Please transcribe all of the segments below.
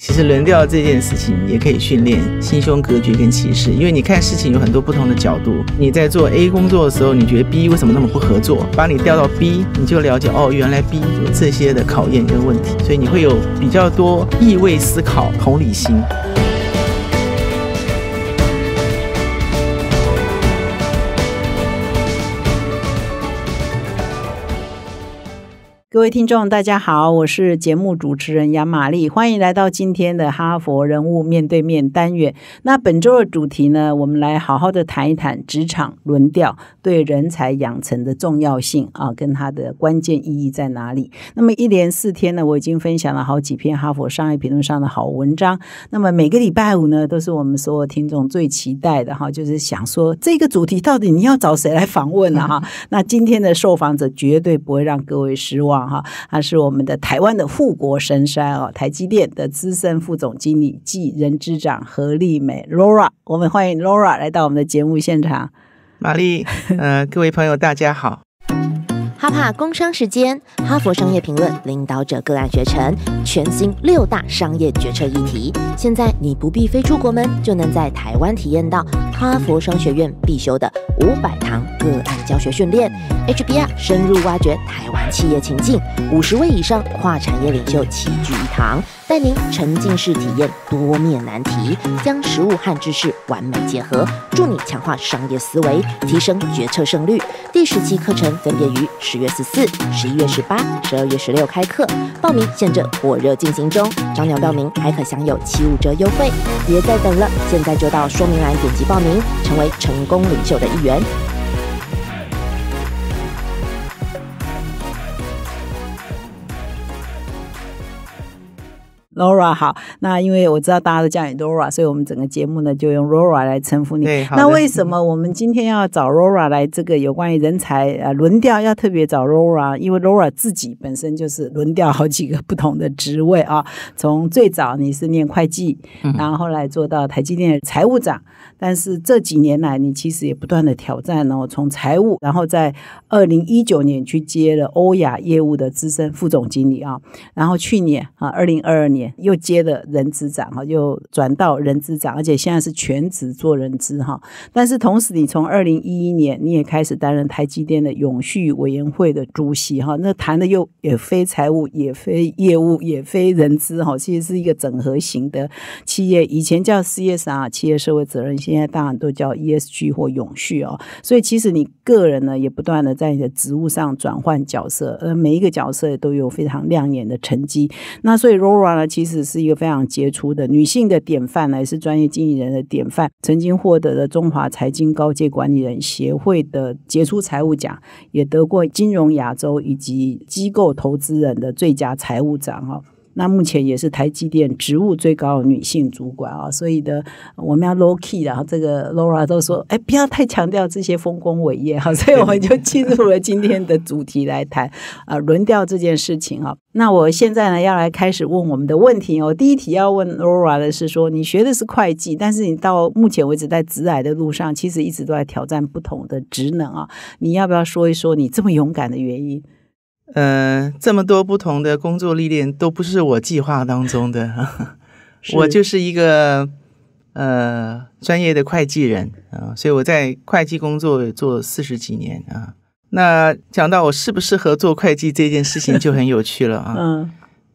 其实轮调这件事情也可以训练心胸格局跟歧视，因为你看事情有很多不同的角度。你在做 A 工作的时候，你觉得 B 为什么那么不合作？把你调到 B，你就了解哦，原来 B 有这些的考验跟问题，所以你会有比较多异位思考、同理心。各位听众，大家好，我是节目主持人杨玛丽，欢迎来到今天的哈佛人物面对面单元。那本周的主题呢，我们来好好的谈一谈职场轮调对人才养成的重要性啊，跟它的关键意义在哪里。那么一连四天呢，我已经分享了好几篇哈佛商业评论上的好文章。那么每个礼拜五呢，都是我们所有听众最期待的哈，就是想说这个主题到底你要找谁来访问呢哈？那今天的受访者绝对不会让各位失望。哈，他是我们的台湾的富国神山哦，台积电的资深副总经理暨人资长何丽美 （Laura）。我们欢迎 Laura 来到我们的节目现场。玛丽，呃，各位朋友，大家好。哈帕工商时间，《哈佛商业评论》领导者个案学成，全新六大商业决策议题。现在你不必飞出国门，就能在台湾体验到哈佛商学院必修的五百堂个案教学训练。HBR 深入挖掘台湾企业情境，五十位以上跨产业领袖齐聚一堂，带您沉浸式体验多面难题，将实物和知识完美结合，助你强化商业思维，提升决策胜率。第十期课程分别于。十月十四、十一月十八、十二月十六开课，报名现正火热进行中，张鸟报名还可享有七五折优惠，别再等了，现在就到说明栏点击报名，成为成功领袖的一员。Laura，好，那因为我知道大家都叫你 Laura，所以我们整个节目呢就用 Laura 来称呼你。那为什么我们今天要找 Laura 来这个有关于人才呃轮调，要特别找 Laura？因为 Laura 自己本身就是轮调好几个不同的职位啊，从最早你是念会计，然后后来做到台积电财务长，但是这几年来你其实也不断的挑战哦，从财务，然后在二零一九年去接了欧亚业务的资深副总经理啊，然后去年啊二零二二年。又接了人资长哈，又转到人资长，而且现在是全职做人资哈。但是同时，你从二零一一年你也开始担任台积电的永续委员会的主席哈。那谈的又也非财务，也非业务，也非人资哈。其实是一个整合型的企业，以前叫 CSR 企业社会责任，现在当然都叫 ESG 或永续哦。所以其实你个人呢，也不断的在你的职务上转换角色，呃，每一个角色都有非常亮眼的成绩。那所以 Rora 呢，其其实是一个非常杰出的女性的典范，来是专业经理人的典范。曾经获得的中华财经高阶管理人协会的杰出财务奖，也得过金融亚洲以及机构投资人的最佳财务奖哦。那目前也是台积电职务最高的女性主管啊，所以的，我们要 l o w key，然后这个 Laura 都说，哎，不要太强调这些丰功伟业哈，所以我们就 进入了今天的主题来谈啊，轮调这件事情啊。那我现在呢，要来开始问我们的问题哦。第一题要问 Laura 的是说，你学的是会计，但是你到目前为止在职癌的路上，其实一直都在挑战不同的职能啊，你要不要说一说你这么勇敢的原因？嗯，这么多不同的工作历练都不是我计划当中的，我就是一个呃专业的会计人啊，所以我在会计工作做四十几年啊。那讲到我适不适合做会计这件事情就很有趣了啊。嗯，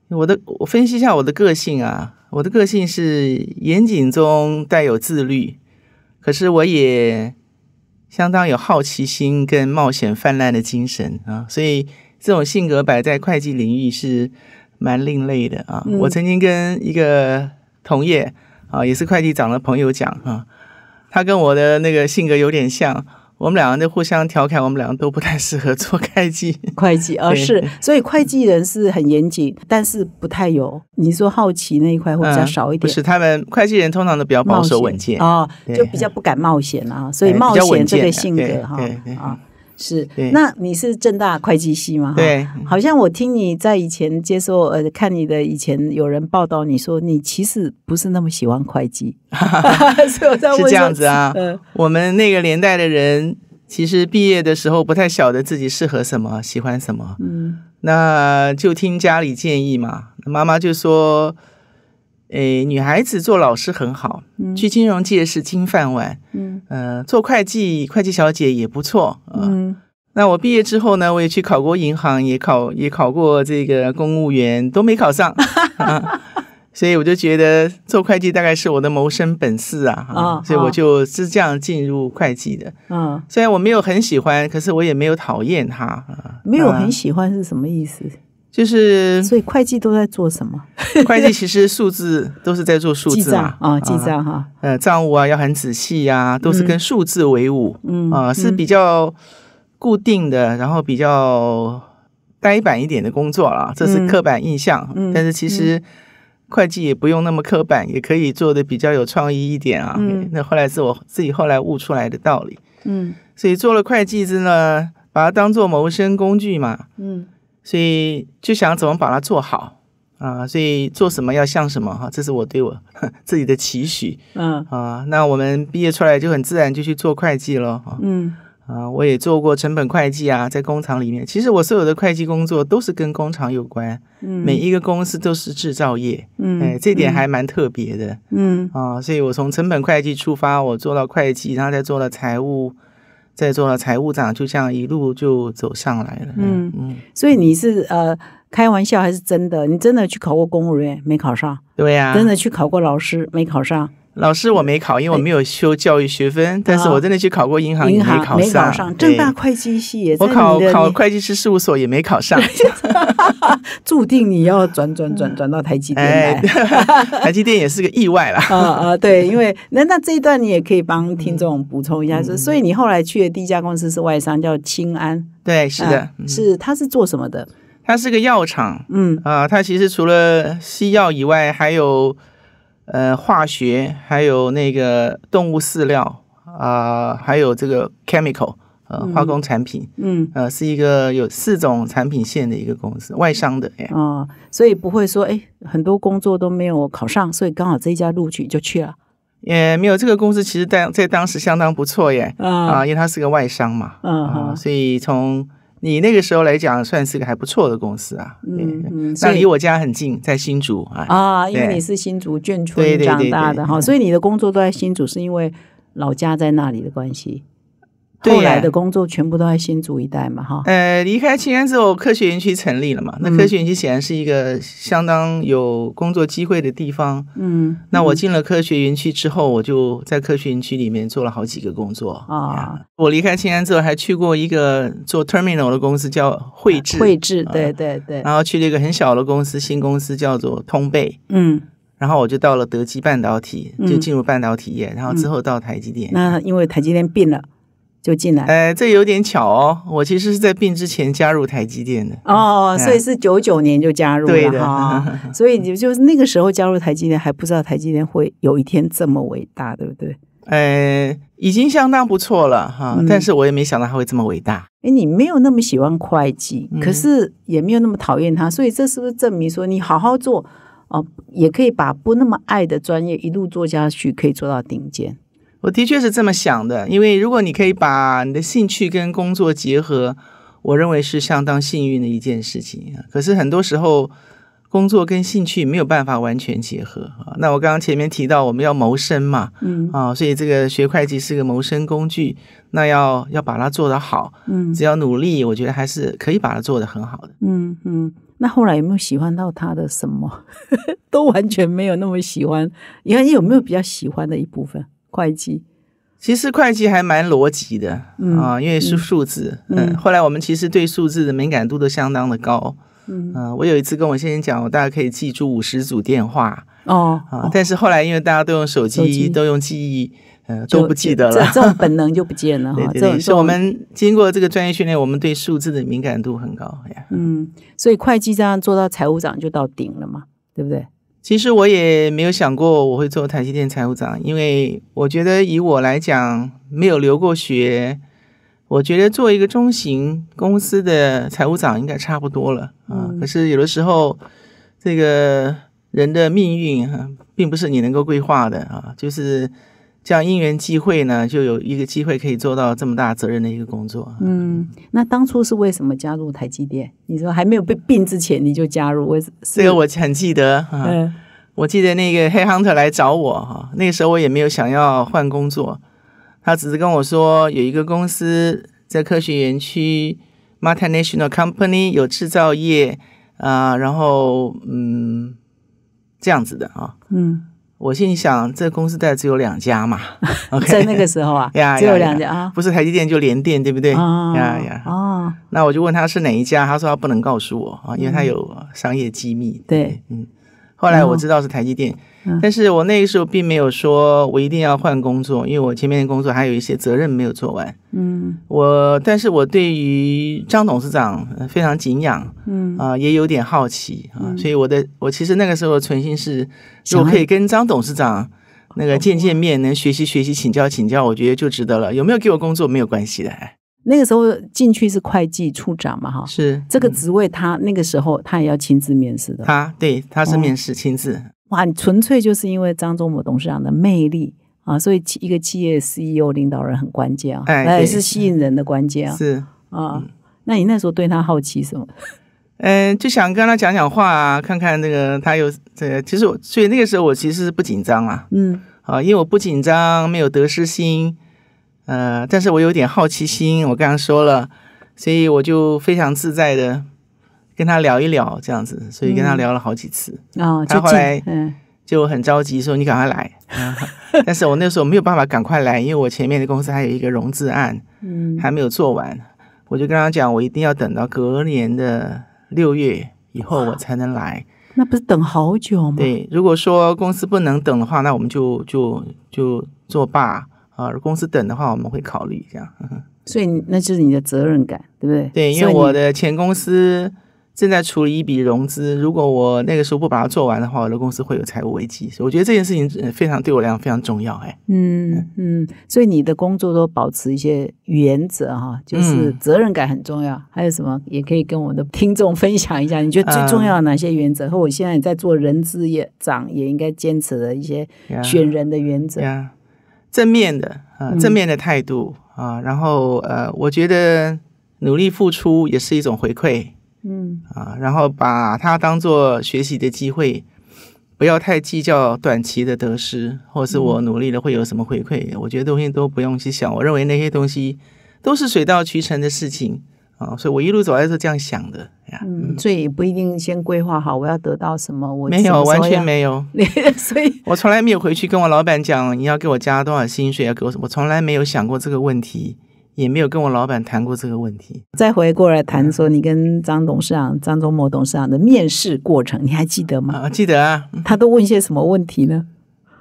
我的我分析一下我的个性啊，我的个性是严谨中带有自律，可是我也相当有好奇心跟冒险泛滥的精神啊，所以。这种性格摆在会计领域是蛮另类的啊！我曾经跟一个同业啊，也是会计长的朋友讲啊，他跟我的那个性格有点像，我们两个人都互相调侃，我们两个都不太适合做会计。会计啊，是，所以会计人是很严谨，但是不太有你说好奇那一块会比较少一点。是，他们会计人通常都比较保守稳健啊，就比较不敢冒险啊，所以冒险这个性格哈啊。是，那你是正大会计系吗？对，好像我听你在以前接受呃，看你的以前有人报道你说你其实不是那么喜欢会计，所以我在问是这样子啊，我们那个年代的人，其实毕业的时候不太晓得自己适合什么，喜欢什么。嗯，那就听家里建议嘛。妈妈就说。诶，女孩子做老师很好，去金融界是金饭碗。嗯，呃，做会计，会计小姐也不错嗯，那我毕业之后呢，我也去考过银行，也考也考过这个公务员，都没考上。哈哈哈！所以我就觉得做会计大概是我的谋生本事啊。啊，所以我就是这样进入会计的。嗯，虽然我没有很喜欢，可是我也没有讨厌它。没有很喜欢是什么意思？就是，所以会计都在做什么？会计其实数字都是在做数字嘛，啊，记账哈，呃，账务啊要很仔细呀，都是跟数字为伍，嗯啊，是比较固定的，然后比较呆板一点的工作了，这是刻板印象。但是其实会计也不用那么刻板，也可以做的比较有创意一点啊。那后来是我自己后来悟出来的道理，嗯，所以做了会计之呢，把它当做谋生工具嘛，嗯。所以就想怎么把它做好啊，所以做什么要像什么哈，这是我对我 自己的期许。嗯啊，那我们毕业出来就很自然就去做会计了嗯啊，我也做过成本会计啊，在工厂里面，其实我所有的会计工作都是跟工厂有关。嗯，每一个公司都是制造业。嗯，哎，这点还蛮特别的。嗯啊，所以我从成本会计出发，我做到会计，然后再做了财务。在做财务长，就这样一路就走上来了。嗯嗯，所以你是呃开玩笑还是真的？你真的去考过公务员没考上？对呀，真的去考过老师没考上？老师，我没考，因为我没有修教育学分。但是我真的去考过银行，也没考上。正大会计系，我考考会计师事务所也没考上。注定你要转转转转到台积电。台积电也是个意外啦。啊啊，对，因为那那这一段你也可以帮听众补充一下，是所以你后来去的第一家公司是外商，叫清安。对，是的，是他是做什么的？他是个药厂。嗯啊，它其实除了西药以外，还有。呃，化学还有那个动物饲料啊，还有这个 chemical，呃，化工产品，嗯，呃，是一个有四种产品线的一个公司，外商的诶，哦，所以不会说，哎，很多工作都没有考上，所以刚好这一家录取就去了。也没有，这个公司其实在在当时相当不错耶。啊，因为它是个外商嘛。嗯所以从。你那个时候来讲，算是个还不错的公司啊。嗯，那离我家很近，在新竹啊。啊，因为你是新竹眷村长大的哈，所以你的工作都在新竹，是因为老家在那里的关系。后来的工作全部都在新竹一带嘛，哈。呃，离开青安之后，科学园区成立了嘛？那科学园区显然是一个相当有工作机会的地方。嗯。那我进了科学园区之后，我就在科学园区里面做了好几个工作啊。我离开青安之后，还去过一个做 terminal 的公司，叫汇智。汇智，对对对。然后去了一个很小的公司，新公司叫做通贝。嗯。然后我就到了德基半导体，就进入半导体业，然后之后到台积电。那因为台积电病了。就进来，哎，这有点巧哦。我其实是在病之前加入台积电的，哦，所以是九九年就加入了的，所以你就是那个时候加入台积电，还不知道台积电会有一天这么伟大，对不对？哎，已经相当不错了哈。但是我也没想到他会这么伟大。哎，你没有那么喜欢会计，可是也没有那么讨厌他，所以这是不是证明说你好好做哦，也可以把不那么爱的专业一路做下去，可以做到顶尖？我的确是这么想的，因为如果你可以把你的兴趣跟工作结合，我认为是相当幸运的一件事情啊。可是很多时候，工作跟兴趣没有办法完全结合啊。那我刚刚前面提到，我们要谋生嘛，嗯，啊，所以这个学会计是个谋生工具，那要要把它做得好，嗯，只要努力，我觉得还是可以把它做得很好的。嗯嗯。那后来有没有喜欢到他的什么？都完全没有那么喜欢。你看有没有比较喜欢的一部分？会计其实会计还蛮逻辑的啊，因为是数字。嗯，后来我们其实对数字的敏感度都相当的高。嗯我有一次跟我先生讲，我大家可以记住五十组电话。哦啊，但是后来因为大家都用手机，都用记忆，呃，都不记得了。这种本能就不见了 哈。这是我们经过这个专业训练，我们对数字的敏感度很高。嗯，所以会计这样做到财务长就到顶了嘛，对不对？其实我也没有想过我会做台积电财务长，因为我觉得以我来讲，没有留过学，我觉得做一个中型公司的财务长应该差不多了啊。可是有的时候，这个人的命运哈，并不是你能够规划的啊，就是。像因缘际会呢，就有一个机会可以做到这么大责任的一个工作。嗯，那当初是为什么加入台积电？你说还没有被并之前你就加入？这个我很记得啊，我记得那个黑 Hunter 来找我哈，那个时候我也没有想要换工作，他只是跟我说有一个公司在科学园区，Multinational Company 有制造业啊，然后嗯这样子的啊，嗯。我心想，这公司概只有两家嘛，在那个时候啊，只有两家，不是台积电就连电，对不对？啊呀呀，哦，那我就问他是哪一家，他说他不能告诉我啊，因为他有商业机密。对，嗯，后来我知道是台积电。但是我那个时候并没有说我一定要换工作，因为我前面的工作还有一些责任没有做完。嗯，我，但是我对于张董事长非常敬仰，嗯啊，也有点好奇啊，所以我的我其实那个时候存心是，如果可以跟张董事长那个见见面，能学习学习，请教请教，我觉得就值得了。有没有给我工作没有关系的。那个时候进去是会计处长嘛，哈，是这个职位，他那个时候他也要亲自面试的。他对，他是面试亲自。哇，你纯粹就是因为张忠谋董事长的魅力啊，所以一个企业 CEO 领导人很关键啊，哎，是吸引人的关键啊，是啊。那你那时候对他好奇什么？嗯，就想跟他讲讲话啊，看看那个他有这个。其实我所以那个时候我其实是不紧张啊，嗯，啊，因为我不紧张，没有得失心，呃，但是我有点好奇心，我刚刚说了，所以我就非常自在的。跟他聊一聊这样子，所以跟他聊了好几次。啊，就后来就很着急，说你赶快来。但是我那时候没有办法赶快来，因为我前面的公司还有一个融资案，嗯，还没有做完。我就跟他讲，我一定要等到隔年的六月以后，我才能来。那不是等好久吗？对，如果说公司不能等的话，那我们就就就作罢啊。如公司等的话，我们会考虑这样。所以那就是你的责任感，对不对？对，因为我的前公司。正在处理一笔融资，如果我那个时候不把它做完的话，我的公司会有财务危机。所以我觉得这件事情非常对我来讲非常重要。哎，嗯嗯，所以你的工作都保持一些原则哈，就是责任感很重要。还有什么也可以跟我们的听众分享一下？你觉得最重要的哪些原则？和我现在在做人资也长也应该坚持的一些选人的原则？正面的，啊、正面的态度啊。然后呃，我觉得努力付出也是一种回馈。嗯啊，然后把它当做学习的机会，不要太计较短期的得失，或是我努力了会有什么回馈。我觉得东西都不用去想，我认为那些东西都是水到渠成的事情啊。所以我一路走来是这样想的呀。嗯，所以不一定先规划好我要得到什么。我没有，完全没有。所以，我从来没有回去跟我老板讲你要给我加多少薪水，要给我什么。我从来没有想过这个问题。也没有跟我老板谈过这个问题。再回过来谈说，你跟张董事长、张忠谋董事长的面试过程，你还记得吗？啊，记得啊。他都问一些什么问题呢？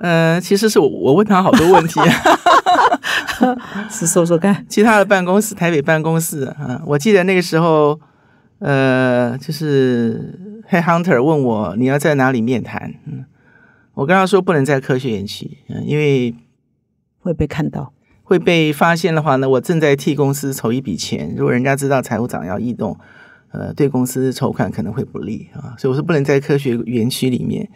呃，其实是我我问他好多问题，是说说看。其他的办公室，台北办公室啊，我记得那个时候，呃，就是 Head Hunter 问我你要在哪里面谈？嗯，我跟他说不能在科学园区，嗯，因为会被看到。会被发现的话呢？我正在替公司筹一笔钱，如果人家知道财务长要异动，呃，对公司筹款可能会不利啊，所以我是不能在科学园区里面。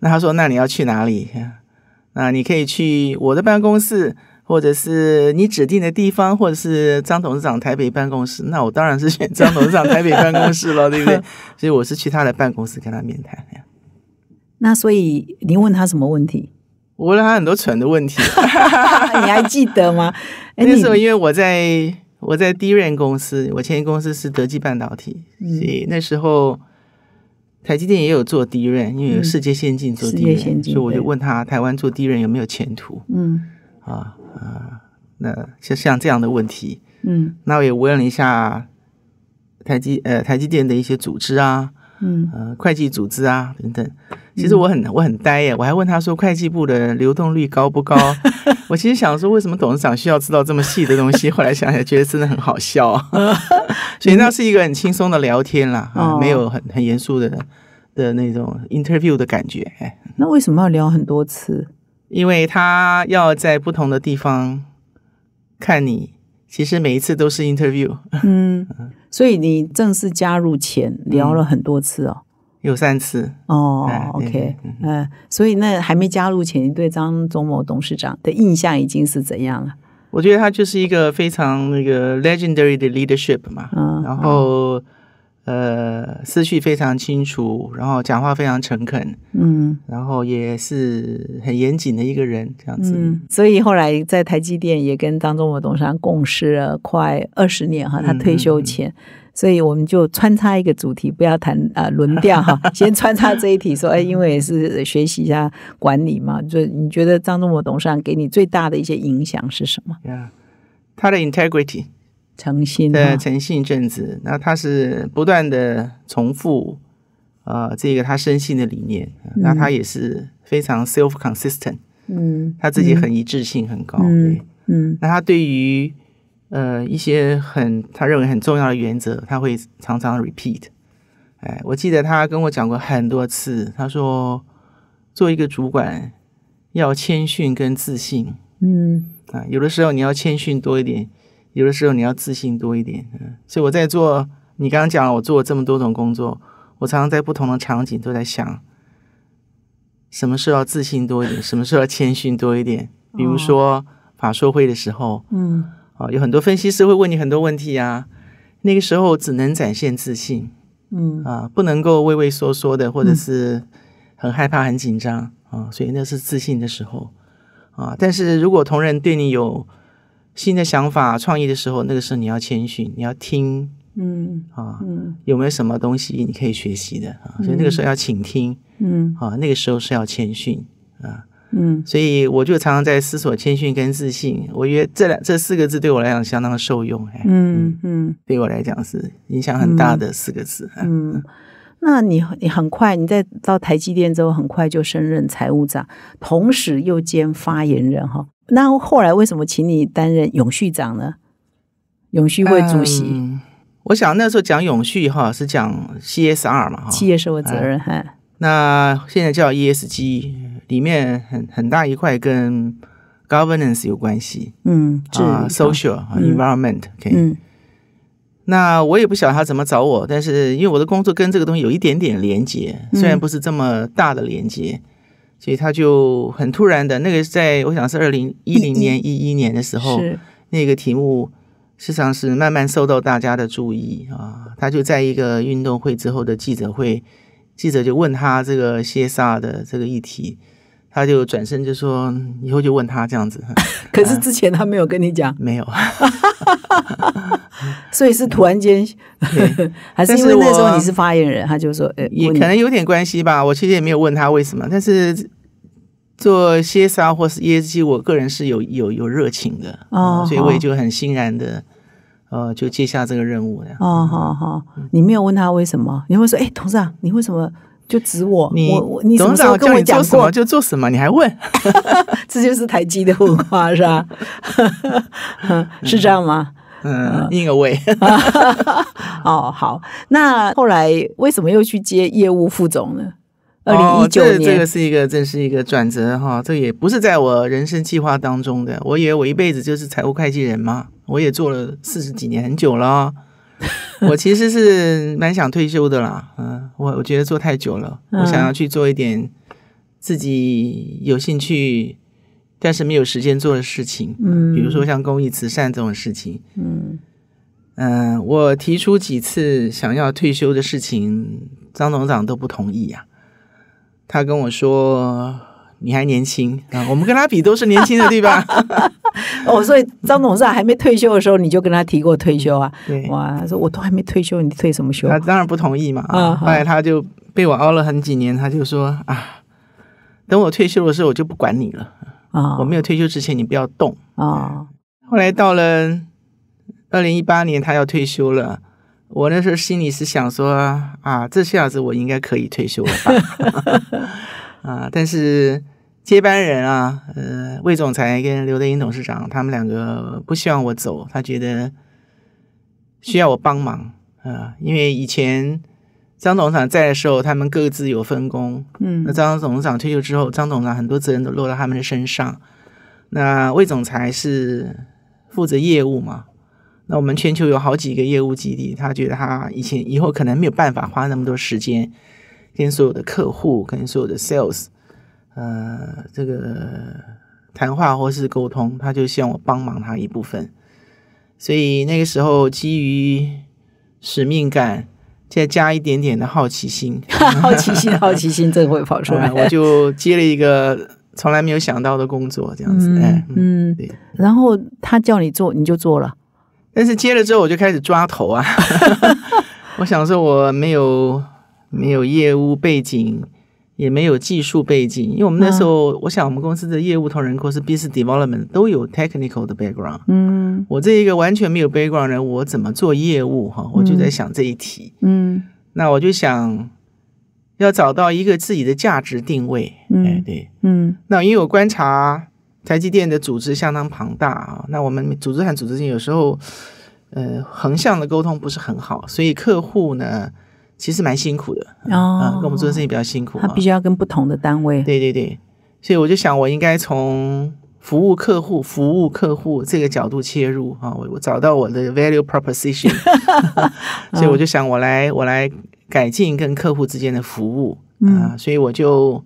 那他说：“那你要去哪里？那你可以去我的办公室，或者是你指定的地方，或者是张董事长台北办公室。那我当然是选张董事长台北办公室了，对不对？所以我是去他的办公室跟他面谈。那所以你问他什么问题？问了他很多蠢的问题，你还记得吗？那时候因为我在我在 d r 任 n 公司，我前一公司是德基半导体，所以那时候台积电也有做 d r 任，n 因为世界先进做 d r 任，n 所以我就问他台湾做 d r 任 n 有没有前途？嗯，啊啊，那像像这样的问题，嗯，那我也问了一下台积呃台积电的一些组织啊。嗯呃，会计组织啊等等，其实我很我很呆耶，我还问他说会计部的流动率高不高？我其实想说为什么董事长需要知道这么细的东西？后来想想觉得真的很好笑，所以那是一个很轻松的聊天啦，啊，没有很很严肃的的那种 interview 的感觉。哎，那为什么要聊很多次？因为他要在不同的地方看你。其实每一次都是 interview，嗯，所以你正式加入前聊了很多次哦，有三次哦，OK，嗯，所以那还没加入前，你对张忠谋董事长的印象已经是怎样了？我觉得他就是一个非常那个 legendary 的 leadership 嘛，嗯，然后。呃，思绪非常清楚，然后讲话非常诚恳，嗯，然后也是很严谨的一个人，这样子。所以后来在台积电也跟张忠谋董事长共事了快二十年哈，他退休前，所以我们就穿插一个主题，不要谈啊，轮调哈，先穿插这一题说，哎，因为是学习一下管理嘛，就你觉得张忠谋董事长给你最大的一些影响是什么？Yeah，他的 integrity。诚信对诚信正直，那他是不断的重复啊，这个他深信的理念，那他也是非常 self consistent，嗯，他自己很一致性很高，嗯嗯，那他对于呃一些很他认为很重要的原则，他会常常 repeat。哎，我记得他跟我讲过很多次，他说做一个主管要谦逊跟自信，嗯啊，有的时候你要谦逊多一点。有的时候你要自信多一点，嗯，所以我在做你刚刚讲了，我做这么多种工作，我常常在不同的场景都在想，什么时候要自信多一点，什么时候要谦逊多一点。比如说法说会的时候，嗯，啊，有很多分析师会问你很多问题啊，那个时候只能展现自信，嗯，啊，不能够畏畏缩缩的，或者是很害怕、很紧张啊，所以那是自信的时候，啊，但是如果同仁对你有新的想法、创意的时候，那个时候你要谦逊，你要听，嗯啊，有没有什么东西你可以学习的啊？所以那个时候要倾听，嗯啊，那个时候是要谦逊啊，嗯，所以我就常常在思索谦逊跟自信。我觉这两这四个字对我来讲相当的受用，哎，嗯嗯，对我来讲是影响很大的四个字。嗯，那你你很快，你在到台积电之后，很快就升任财务长，同时又兼发言人，哈。那后来为什么请你担任永续长呢？永续会主席？我想那时候讲永续哈，是讲 CSR 嘛，企业社会责任哈。那现在叫 ESG，里面很很大一块跟 governance 有关系。嗯，啊，social，environment，可以。那我也不晓得他怎么找我，但是因为我的工作跟这个东西有一点点连接，虽然不是这么大的连接。所以他就很突然的那个，在我想是二零一零年一一年的时候，那个题目事实上是慢慢受到大家的注意啊。他就在一个运动会之后的记者会，记者就问他这个谢萨的这个议题，他就转身就说：“以后就问他这样子。”可是之前他没有跟你讲，没有。所以是突然间，还是因为那时候你是发言人，他就说：“呃，可能有点关系吧。”我其实也没有问他为什么。但是做 CSR 或是 ESG，我个人是有有有热情的，所以我也就很欣然的，呃，就接下这个任务。哦，好好，你没有问他为什么？你会说：“哎，董事长，你为什么就指我，我你董事长叫我做什么就做什么，你还问？这就是台积的文化，是吧？是这样吗？”嗯应 n a way。哦，好，那后来为什么又去接业务副总呢？二零一九年，这个是一个，这是一个转折哈，这也不是在我人生计划当中的。我以为我一辈子就是财务会计人嘛，我也做了四十几年，很久了。我其实是蛮想退休的啦，嗯，我我觉得做太久了，我想要去做一点自己有兴趣。但是没有时间做的事情，嗯，比如说像公益慈善这种事情，嗯嗯，我提出几次想要退休的事情，张董事长都不同意呀。他跟我说：“你还年轻啊，我们跟他比都是年轻的，对吧？” 哦，所以张董事长还没退休的时候，你就跟他提过退休啊？对，哇，他说我都还没退休，你退什么休？他当然不同意嘛。啊，后来他就被我熬了很几年，他就说：“啊，等我退休的时候，我就不管你了。”啊，我没有退休之前，你不要动啊。后来到了二零一八年，他要退休了，我那时候心里是想说啊，这下子我应该可以退休了吧？啊，但是接班人啊，呃，魏总裁跟刘德英董事长他们两个不希望我走，他觉得需要我帮忙啊，因为以前。张董事长在的时候，他们各自有分工。嗯，那张董事长退休之后，张董事长很多责任都落到他们的身上。那魏总裁是负责业务嘛？那我们全球有好几个业务基地，他觉得他以前以后可能没有办法花那么多时间跟所有的客户、跟所有的 sales，呃，这个谈话或是沟通，他就希望我帮忙他一部分。所以那个时候，基于使命感。再加一点点的好奇心，好奇心，好奇心，真会跑出来。我就接了一个从来没有想到的工作，这样子，嗯嗯，然后他叫你做，你就做了。但是接了之后，我就开始抓头啊，我想说我没有没有业务背景。也没有技术背景，因为我们那时候，我想我们公司的业务同人公是 business development 都有 technical 的 background。嗯，我这一个完全没有 background 人，我怎么做业务哈？我就在想这一题。嗯，那我就想要找到一个自己的价值定位。哎，对，嗯，那因为我观察台积电的组织相当庞大啊，那我们组织和组织间有时候，呃，横向的沟通不是很好，所以客户呢。其实蛮辛苦的啊，跟我们做的事情比较辛苦。他必须要跟不同的单位。对对对，所以我就想，我应该从服务客户、服务客户这个角度切入啊，我我找到我的 value proposition。所以我就想，我来我来改进跟客户之间的服务啊，所以我就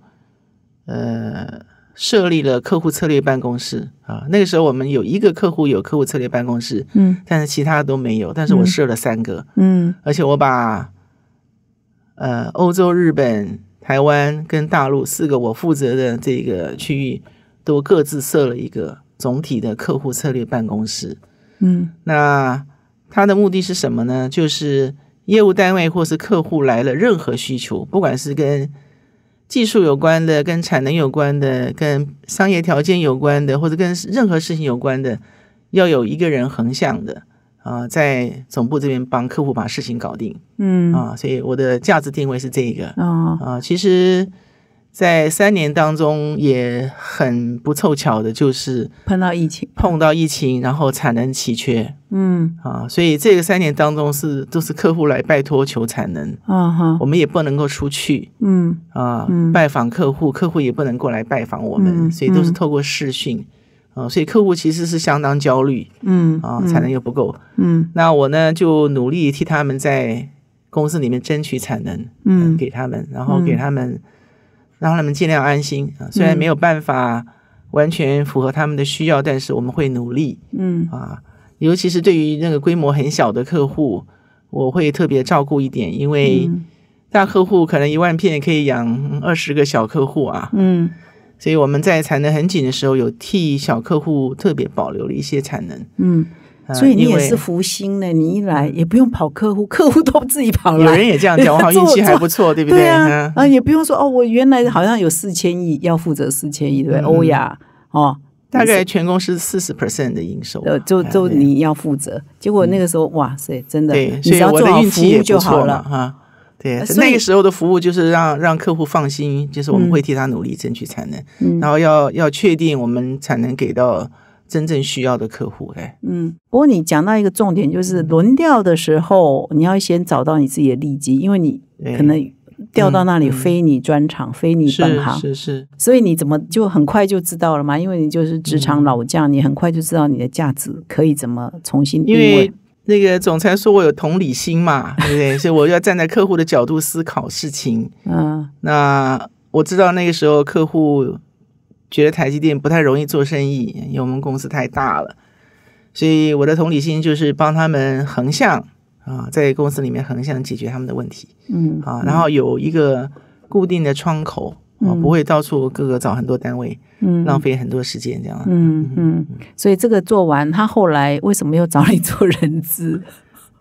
呃设立了客户策略办公室啊。那个时候我们有一个客户有客户策略办公室，嗯，但是其他都没有，但是我设了三个，嗯，而且我把。呃，欧洲、日本、台湾跟大陆四个我负责的这个区域，都各自设了一个总体的客户策略办公室。嗯，那它的目的是什么呢？就是业务单位或是客户来了任何需求，不管是跟技术有关的、跟产能有关的、跟商业条件有关的，或者跟任何事情有关的，要有一个人横向的。啊，在总部这边帮客户把事情搞定，嗯，啊，所以我的价值定位是这个，啊，啊，其实，在三年当中也很不凑巧的，就是碰到疫情，碰到疫情，然后产能奇缺，嗯，啊，所以这个三年当中是都是客户来拜托求产能，啊哈，我们也不能够出去，嗯，啊，拜访客户，客户也不能过来拜访我们，所以都是透过视讯。啊，所以客户其实是相当焦虑，嗯，啊，产能又不够，嗯，那我呢就努力替他们在公司里面争取产能，嗯，给他们，然后给他们，让他们尽量安心。啊，虽然没有办法完全符合他们的需要，但是我们会努力，嗯，啊，尤其是对于那个规模很小的客户，我会特别照顾一点，因为大客户可能一万片可以养二十个小客户啊，嗯。所以我们在产能很紧的时候，有替小客户特别保留了一些产能。嗯，所以你也是福星呢。你一来也不用跑客户，客户都自己跑了。有人也这样讲，我 运气还不错，对不对？啊，也不用说哦，我原来好像有四千亿要负责四千亿，对不对？欧亚哦，大概全公司四十 percent 的营收，呃，就就你要负责。结果那个时候哇塞，真的，所以要的运气也就好了哈。对，那个时候的服务就是让让客户放心，就是我们会替他努力争取产能，然后要要确定我们产能给到真正需要的客户。哎，嗯，不过你讲到一个重点，就是轮调的时候，你要先找到你自己的利基，因为你可能调到那里非你专长，非你本行，是是，所以你怎么就很快就知道了嘛？因为你就是职场老将，你很快就知道你的价值可以怎么重新定位。那个总裁说：“我有同理心嘛，对不对？所以我要站在客户的角度思考事情。嗯，那我知道那个时候客户觉得台积电不太容易做生意，因为我们公司太大了。所以我的同理心就是帮他们横向啊，在公司里面横向解决他们的问题。嗯，啊，然后有一个固定的窗口。”哦，不会到处各个找很多单位，浪费很多时间这样。嗯嗯，所以这个做完，他后来为什么又找你做人资？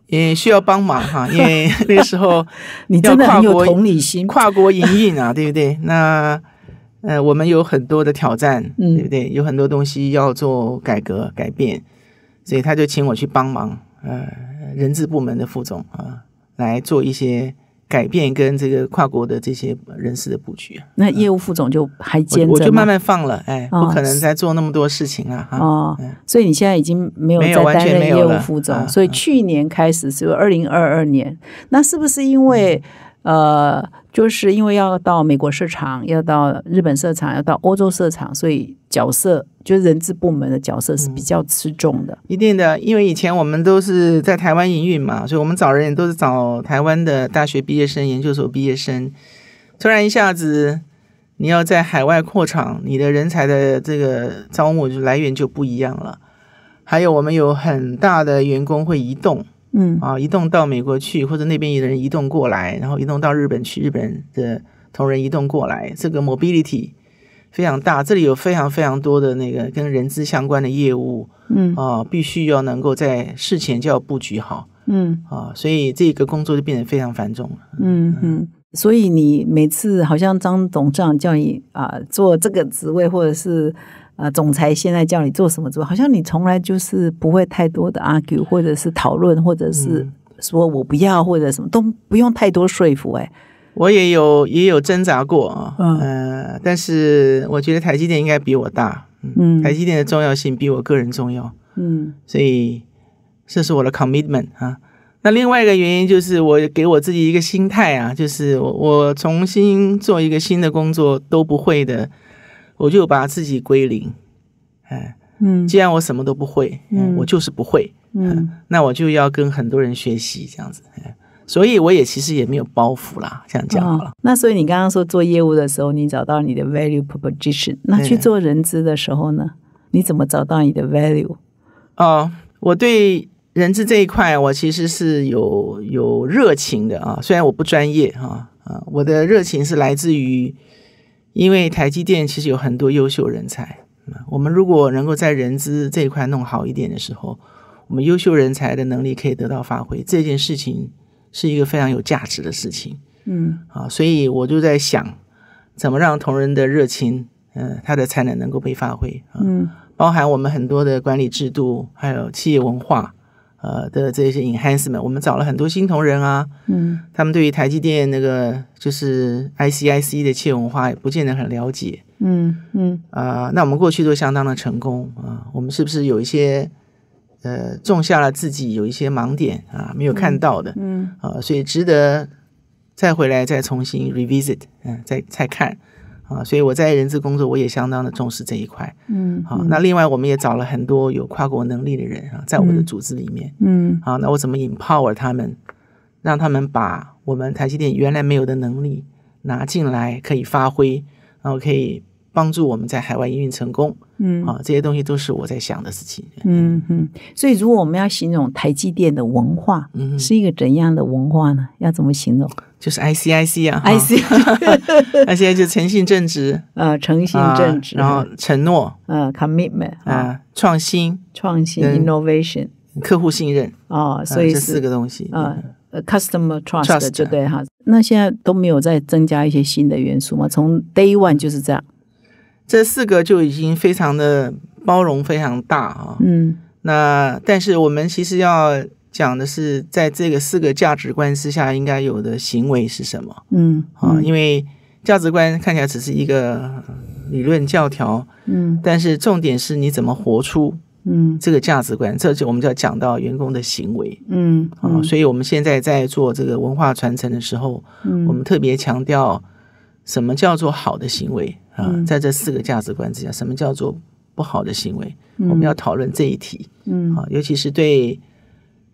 也需要帮忙哈，因为 那个时候 你真的有同理心，跨国营运啊，对不对？那呃，我们有很多的挑战，嗯，对不对？有很多东西要做改革、改变，所以他就请我去帮忙，呃，人资部门的副总啊，来做一些。改变跟这个跨国的这些人事的布局那业务副总就还兼，我就慢慢放了，哎，不可能再做那么多事情啊，哈，哦，所以你现在已经没有在担任业务副总，所以去年开始是二零二二年，那是不是因为呃？就是因为要到美国市场，要到日本市场，要到欧洲市场，所以角色就是人资部门的角色是比较吃重的，一定的。因为以前我们都是在台湾营运嘛，所以我们找人都是找台湾的大学毕业生、研究所毕业生。突然一下子，你要在海外扩厂，你的人才的这个招募就来源就不一样了。还有，我们有很大的员工会移动。嗯啊，移动到美国去，或者那边有人移动过来，然后移动到日本去，日本的同仁移动过来，这个 mobility 非常大，这里有非常非常多的那个跟人资相关的业务，嗯啊，必须要能够在事前就要布局好，嗯啊，所以这个工作就变得非常繁重了，嗯哼，所以你每次好像张董这样叫你啊，做这个职位或者是。啊，总裁现在叫你做什么做，好像你从来就是不会太多的 argue，或者是讨论，或者是说我不要，或者什么都不用太多说服。哎，我也有也有挣扎过啊，嗯，但是我觉得台积电应该比我大，嗯，台积电的重要性比我个人重要，嗯，所以这是我的 commitment 啊。那另外一个原因就是我给我自己一个心态啊，就是我重新做一个新的工作都不会的。我就把自己归零，哎，嗯，既然我什么都不会，嗯，我就是不会，嗯，那我就要跟很多人学习这样子，所以我也其实也没有包袱啦，这样讲好了。那所以你刚刚说做业务的时候，你找到你的 value proposition，那去做人资的时候呢，你怎么找到你的 value？哦，我对人资这一块，我其实是有有热情的啊，虽然我不专业哈，啊，我的热情是来自于。因为台积电其实有很多优秀人才，我们如果能够在人资这一块弄好一点的时候，我们优秀人才的能力可以得到发挥，这件事情是一个非常有价值的事情。嗯，啊，所以我就在想，怎么让同仁的热情，嗯，他的才能能够被发挥啊，嗯，包含我们很多的管理制度，还有企业文化。呃的这些 enhancement，我们找了很多新同仁啊，嗯，他们对于台积电那个就是 IC IC 的切文化也不见得很了解，嗯嗯，呃，那我们过去都相当的成功啊，我们是不是有一些呃种下了自己有一些盲点啊，没有看到的，嗯，啊，所以值得再回来再重新 revisit，嗯，再再看。啊，所以我在人资工作，我也相当的重视这一块。嗯，啊，那另外我们也找了很多有跨国能力的人啊，在我的组织里面。嗯，啊，那我怎么引 power 他们，让他们把我们台积电原来没有的能力拿进来，可以发挥，然后可以。帮助我们在海外营运成功，嗯，啊，这些东西都是我在想的事情，嗯嗯。所以，如果我们要形容台积电的文化，嗯，是一个怎样的文化呢？要怎么形容？就是 IC IC 啊，IC。那现在就诚信正直，呃，诚信正直，然后承诺，嗯，commitment 啊，创新，创新，innovation，客户信任，啊，所以这四个东西，啊，customer trust 就对哈。那现在都没有再增加一些新的元素吗？从 Day One 就是这样。这四个就已经非常的包容，非常大啊。嗯，那但是我们其实要讲的是，在这个四个价值观之下，应该有的行为是什么？嗯啊，因为价值观看起来只是一个理论教条。嗯，但是重点是你怎么活出嗯这个价值观，这就我们就要讲到员工的行为。嗯啊，所以我们现在在做这个文化传承的时候，嗯，我们特别强调什么叫做好的行为。啊，在这四个价值观之下，什么叫做不好的行为？我们要讨论这一题。嗯，啊，尤其是对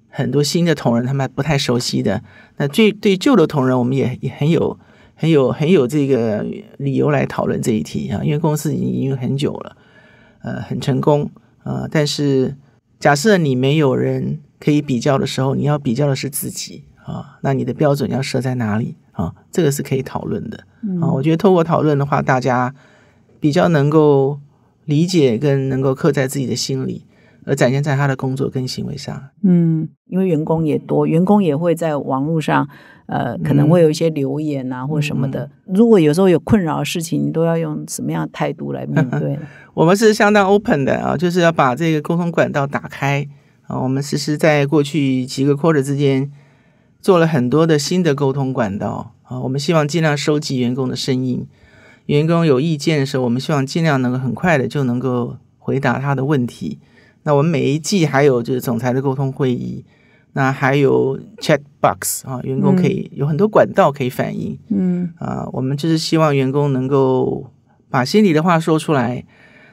很多新的同仁，他们不太熟悉的那最对旧的同仁，我们也也很有很有很有这个理由来讨论这一题啊，因为公司已经很久了，呃，很成功，呃，但是假设你没有人可以比较的时候，你要比较的是自己啊，那你的标准要设在哪里？啊，这个是可以讨论的啊。我觉得透过讨论的话，大家比较能够理解，跟能够刻在自己的心里，而展现在他的工作跟行为上。嗯，因为员工也多，员工也会在网络上，呃，可能会有一些留言啊，或什么的。如果有时候有困扰的事情，你都要用什么样的态度来面对？我们是相当 open 的啊，就是要把这个沟通管道打开啊。我们其实，在过去几个 quarter 之间。做了很多的新的沟通管道啊，我们希望尽量收集员工的声音。员工有意见的时候，我们希望尽量能够很快的就能够回答他的问题。那我们每一季还有就是总裁的沟通会议，那还有 chat box 啊，员工可以有很多管道可以反映。嗯，啊，我们就是希望员工能够把心里的话说出来。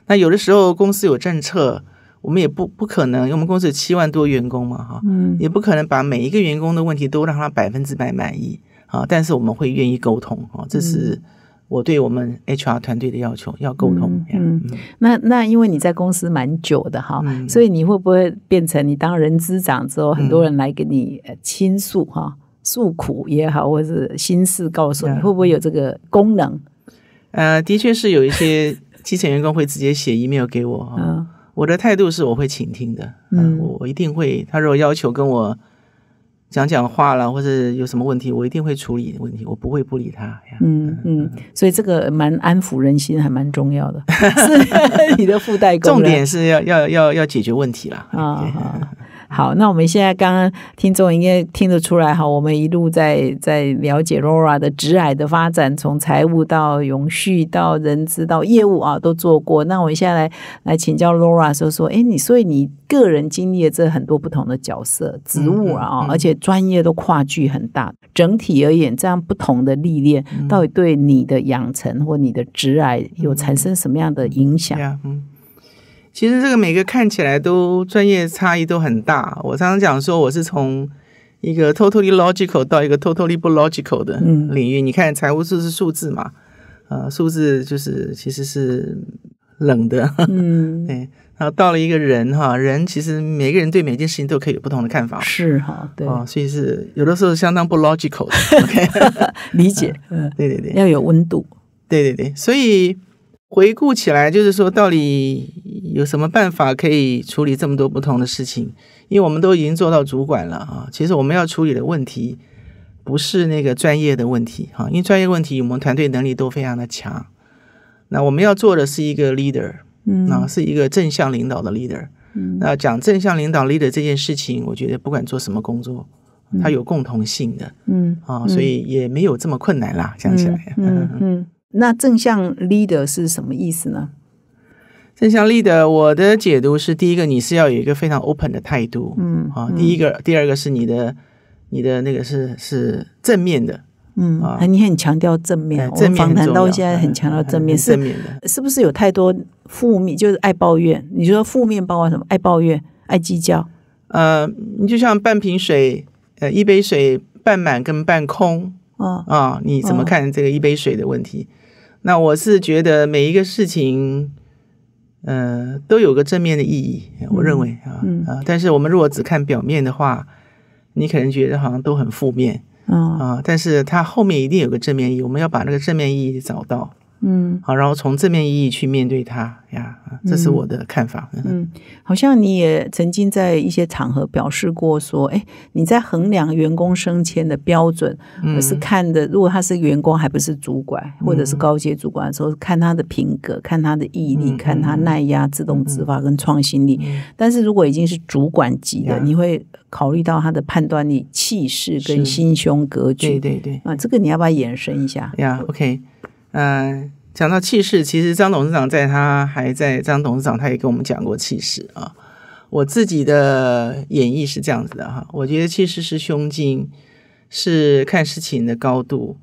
那有的时候公司有政策。我们也不不可能，因为我们公司有七万多员工嘛，哈，嗯，也不可能把每一个员工的问题都让他百分之百满意啊。但是我们会愿意沟通，哈，这是我对我们 HR 团队的要求，要沟通。嗯，那那因为你在公司蛮久的哈，所以你会不会变成你当人资长之后，很多人来跟你倾诉哈，诉苦也好，或者是心事告诉你，会不会有这个功能？呃，的确是有一些基 层员工会直接写 email 给我啊。我的态度是我会倾听的，嗯，我一定会。他如果要求跟我讲讲话了，或者有什么问题，我一定会处理问题，我不会不理他。嗯嗯，所以这个蛮安抚人心，还蛮重要的。是 你的附带重点是要要要要解决问题了啊。好，那我们现在刚刚听众应该听得出来哈，我们一路在在了解 Laura 的直涯的发展，从财务到容续到人资到业务啊，都做过。那我现在来来请教 Laura 说说，哎，你所以你个人经历了这很多不同的角色、职务啊，而且专业都跨距很大。整体而言，这样不同的历练，到底对你的养成或你的直涯有产生什么样的影响？其实这个每个看起来都专业差异都很大。我常常讲说我是从一个 totally logical 到一个 totally 不 logical 的领域。你看财务数是数字嘛，呃，数字就是其实是冷的，嗯，对。然后到了一个人哈，人其实每个人对每件事情都可以有不同的看法，是哈，对，哦，所以是有的时候相当不 logical，OK，理解，嗯，对对对，要有温度，对对对，所以。回顾起来，就是说，到底有什么办法可以处理这么多不同的事情？因为我们都已经做到主管了啊。其实我们要处理的问题不是那个专业的问题啊，因为专业问题我们团队能力都非常的强。那我们要做的是一个 leader，啊，是一个正向领导的 leader。那讲正向领导 leader 这件事情，我觉得不管做什么工作，它有共同性的，嗯啊，所以也没有这么困难啦。想起来，嗯嗯。那正向 leader 是什么意思呢？正向 leader，我的解读是：第一个，你是要有一个非常 open 的态度，嗯，啊，第一个，第二个是你的，你的那个是是正面的，嗯，啊，你很强调正面，我访谈到现在很强调正面，正面的，是不是有太多负面？就是爱抱怨，你说负面包括什么？爱抱怨，爱计较，呃，你就像半瓶水，呃，一杯水半满跟半空。啊啊！你怎么看这个一杯水的问题？那我是觉得每一个事情，呃，都有个正面的意义。我认为啊啊，但是我们如果只看表面的话，你可能觉得好像都很负面。啊，但是它后面一定有个正面意义，我们要把这个正面意义找到。嗯，好，然后从正面意义去面对他呀，这是我的看法。嗯，好像你也曾经在一些场合表示过说，哎，你在衡量员工升迁的标准，我是看的，如果他是员工，还不是主管或者是高阶主管的时候，看他的品格、看他的毅力、看他耐压、自动自发跟创新力。但是如果已经是主管级的，你会考虑到他的判断力、气势跟心胸格局。对对对，啊，这个你要不要延伸一下？呀，OK。嗯，讲到气势，其实张董事长在他还在张董事长，他也跟我们讲过气势啊。我自己的演绎是这样子的哈，我觉得气势是胸襟，是看事情的高度，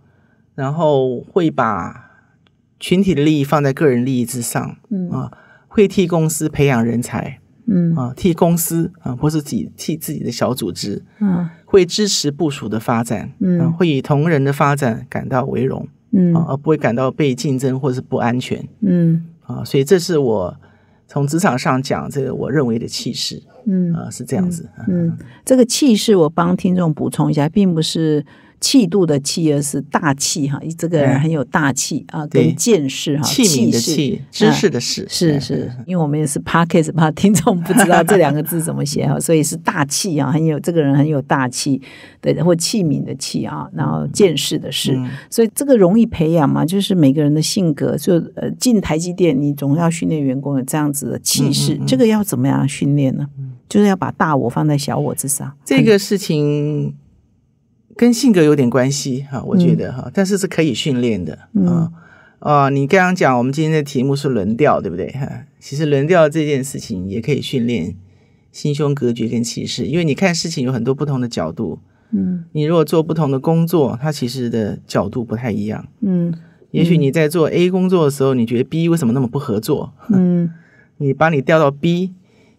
然后会把群体的利益放在个人利益之上，嗯啊，会替公司培养人才，嗯啊，替公司啊，不是自己替自己的小组织，嗯，会支持部署的发展，嗯，会以同仁的发展感到为荣。嗯啊，而不会感到被竞争或是不安全。嗯啊，所以这是我从职场上讲这个我认为的气势。嗯啊，是这样子。嗯，这个气势我帮听众补充一下，并不是。气度的气，是大气哈，这个人很有大气啊，跟见识哈。气皿的知识的识，是是，因为我们也是 p a r k e s 怕听众不知道这两个字怎么写哈，所以是大气啊，很有这个人很有大气，对，或器皿的器啊，然后见识的识，所以这个容易培养嘛，就是每个人的性格，就呃，进台积电，你总要训练员工有这样子的气势，这个要怎么样训练呢？就是要把大我放在小我之上，这个事情。跟性格有点关系哈，我觉得哈，但是是可以训练的啊啊！你刚刚讲，我们今天的题目是轮调，对不对哈？其实轮调这件事情也可以训练心胸格局跟气势，因为你看事情有很多不同的角度。嗯，你如果做不同的工作，它其实的角度不太一样。嗯，也许你在做 A 工作的时候，你觉得 B 为什么那么不合作？嗯，你把你调到 B。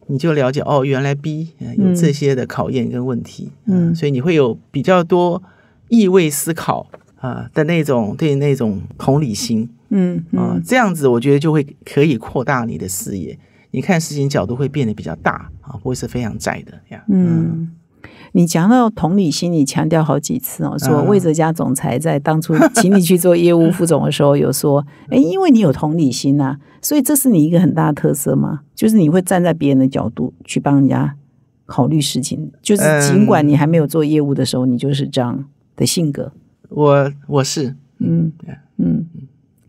你就了解哦，原来 B 有这些的考验跟问题，嗯，所以你会有比较多意味思考啊的那种，对那种同理心，嗯啊，这样子我觉得就会可以扩大你的视野，你看事情角度会变得比较大啊，不会是非常窄的呀，嗯。你讲到同理心，你强调好几次哦，说魏哲家总裁在当初请你去做业务副总的时候，有说，哎，因为你有同理心呐，所以这是你一个很大的特色吗？就是你会站在别人的角度去帮人家考虑事情，就是尽管你还没有做业务的时候，你就是这样的性格。我我是，嗯嗯，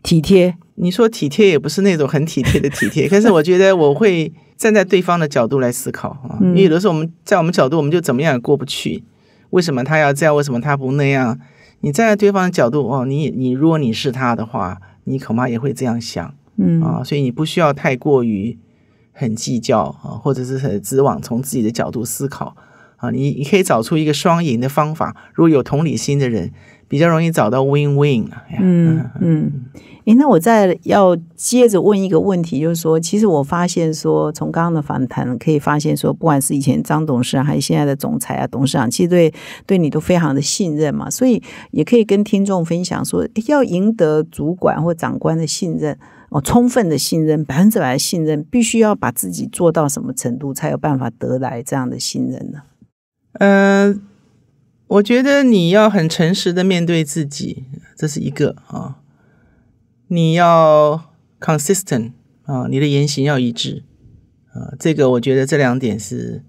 体贴。你说体贴也不是那种很体贴的体贴，可是我觉得我会。站在对方的角度来思考啊，因为有的时候我们在我们角度我们就怎么样也过不去，为什么他要这样，为什么他不那样？你站在对方的角度哦，你你如果你是他的话，你恐怕也会这样想，嗯啊，所以你不需要太过于很计较啊，或者是很只往从自己的角度思考啊，你你可以找出一个双赢的方法，如果有同理心的人。比较容易找到 win win 嗯嗯，诶，那我再要接着问一个问题，就是说，其实我发现说，从刚刚的访谈可以发现说，不管是以前张董事长还是现在的总裁啊，董事长其实对对你都非常的信任嘛，所以也可以跟听众分享说，要赢得主管或长官的信任，哦，充分的信任，百分之百的信任，必须要把自己做到什么程度，才有办法得来这样的信任呢？呃。我觉得你要很诚实的面对自己，这是一个啊，你要 consistent 啊，你的言行要一致啊，这个我觉得这两点是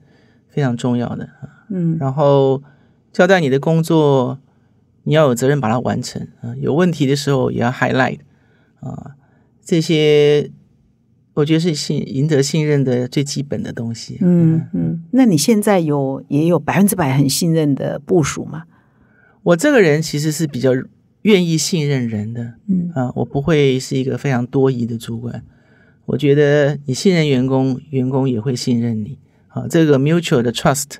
非常重要的啊。嗯，然后交代你的工作，你要有责任把它完成啊，有问题的时候也要 highlight 啊，这些。我觉得是信赢得信任的最基本的东西。嗯嗯，那你现在有也有百分之百很信任的部署吗？我这个人其实是比较愿意信任人的。嗯啊，我不会是一个非常多疑的主管。我觉得你信任员工，员工也会信任你啊。这个 mutual 的 trust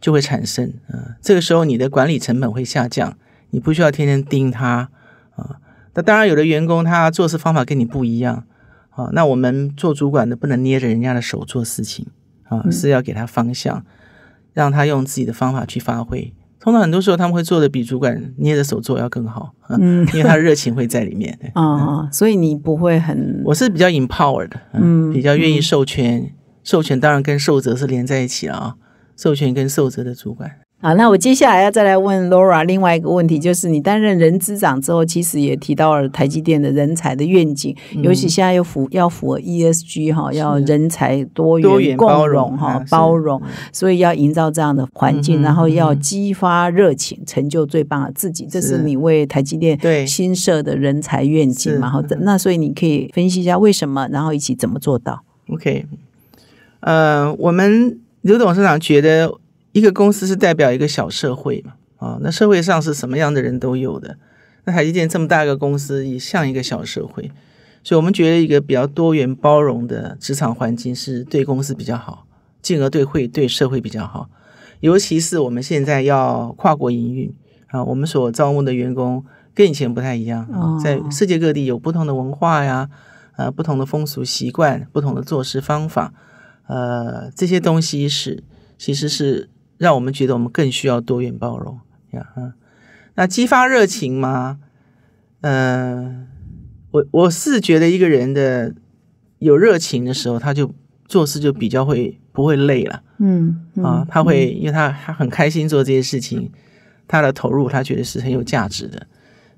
就会产生啊。这个时候你的管理成本会下降，你不需要天天盯他啊。那当然，有的员工他做事方法跟你不一样。啊，那我们做主管的不能捏着人家的手做事情啊，是要给他方向，让他用自己的方法去发挥。通常很多时候他们会做的比主管捏着手做要更好，因为他热情会在里面 啊。所以你不会很，我是比较 empower 的，嗯，比较愿意授权。授权当然跟受责是连在一起了啊，授权跟受责的主管。好，那我接下来要再来问 Laura 另外一个问题，就是你担任人资长之后，其实也提到了台积电的人才的愿景，尤其现在又符要符合 ESG 哈，要人才多元、共融哈、包容，所以要营造这样的环境，然后要激发热情，成就最棒的自己，这是你为台积电新设的人才愿景嘛？好，那所以你可以分析一下为什么，然后一起怎么做到？OK，呃，我们刘董事长觉得。一个公司是代表一个小社会嘛？啊，那社会上是什么样的人都有的。那海基电这么大一个公司，也像一个小社会，所以我们觉得一个比较多元包容的职场环境是对公司比较好，进而对会对社会比较好。尤其是我们现在要跨国营运啊，我们所招募的员工跟以前不太一样，啊、在世界各地有不同的文化呀，呃，不同的风俗习惯，不同的做事方法，呃，这些东西是其实是。让我们觉得我们更需要多元包容，啊，那激发热情吗？嗯，我我是觉得一个人的有热情的时候，他就做事就比较会不会累了，嗯啊，他会因为他他很开心做这些事情，他的投入他觉得是很有价值的，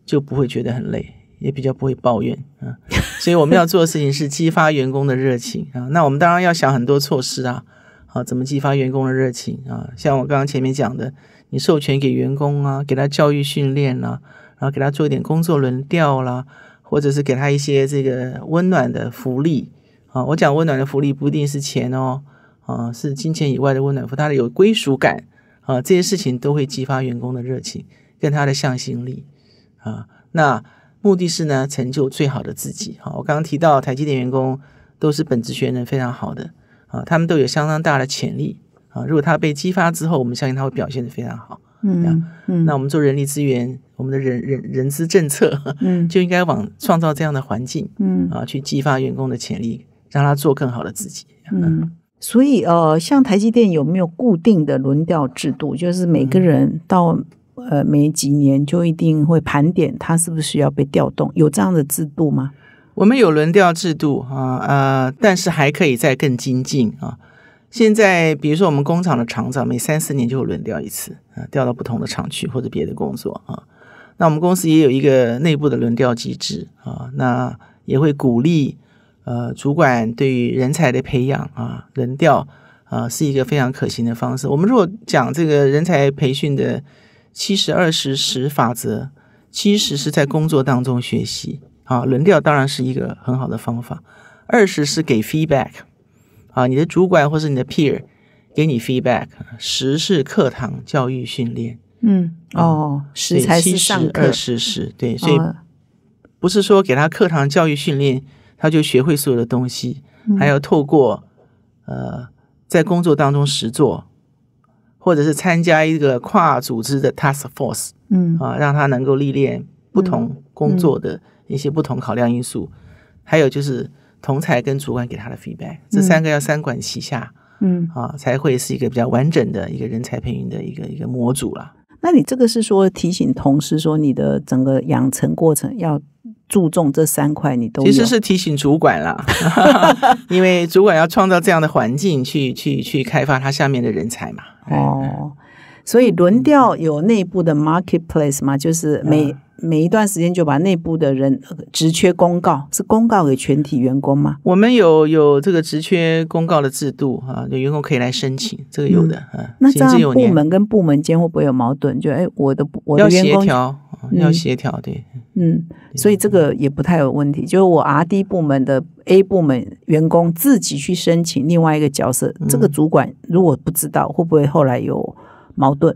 就不会觉得很累，也比较不会抱怨啊。所以我们要做的事情是激发员工的热情啊。那我们当然要想很多措施啊。啊，怎么激发员工的热情啊？像我刚刚前面讲的，你授权给员工啊，给他教育训练啦，然后给他做一点工作轮调啦，或者是给他一些这个温暖的福利啊。我讲温暖的福利不一定是钱哦，啊，是金钱以外的温暖，和他的有归属感啊。这些事情都会激发员工的热情跟他的向心力啊。那目的是呢，成就最好的自己。好，我刚刚提到台积电员工都是本职学能非常好的。啊，他们都有相当大的潜力啊！如果他被激发之后，我们相信他会表现的非常好。嗯嗯，那我们做人力资源，我们的人人人资政策，嗯，就应该往创造这样的环境，嗯啊，去激发员工的潜力，让他做更好的自己。嗯，所以呃，像台积电有没有固定的轮调制度？就是每个人到呃每几年就一定会盘点他是不是要被调动？有这样的制度吗？我们有轮调制度啊，呃，但是还可以再更精进啊。现在比如说我们工厂的厂长每三四年就会轮调一次啊，调到不同的厂区或者别的工作啊。那我们公司也有一个内部的轮调机制啊，那也会鼓励呃主管对于人才的培养啊，人调啊是一个非常可行的方式。我们如果讲这个人才培训的七十二十十法则，七十是在工作当中学习。啊，轮调当然是一个很好的方法。二是是给 feedback，啊，你的主管或是你的 peer 给你 feedback。十是课堂教育训练。嗯，哦，十才是上课。二十十对，所以不是说给他课堂教育训练，他就学会所有的东西，还要透过呃在工作当中实做，或者是参加一个跨组织的 task force，嗯啊，让他能够历练不同工作的。一些不同考量因素，还有就是同才跟主管给他的 feedback，这三个要三管齐下，嗯啊，才会是一个比较完整的、一个人才培育的一个一个模组了。那你这个是说提醒同事说你的整个养成过程要注重这三块，你都其实是提醒主管了，因为主管要创造这样的环境去去去开发他下面的人才嘛。哦。所以轮调有内部的 marketplace 吗？就是每每一段时间就把内部的人职缺公告，是公告给全体员工吗？我们有有这个职缺公告的制度啊，有员工可以来申请，这个有的。嗯，那这样部门跟部门间会不会有矛盾？就哎，我的我的要协调，要协调对。嗯，所以这个也不太有问题。就是我 R D 部门的 A 部门员工自己去申请另外一个角色，这个主管如果不知道，会不会后来有？矛盾，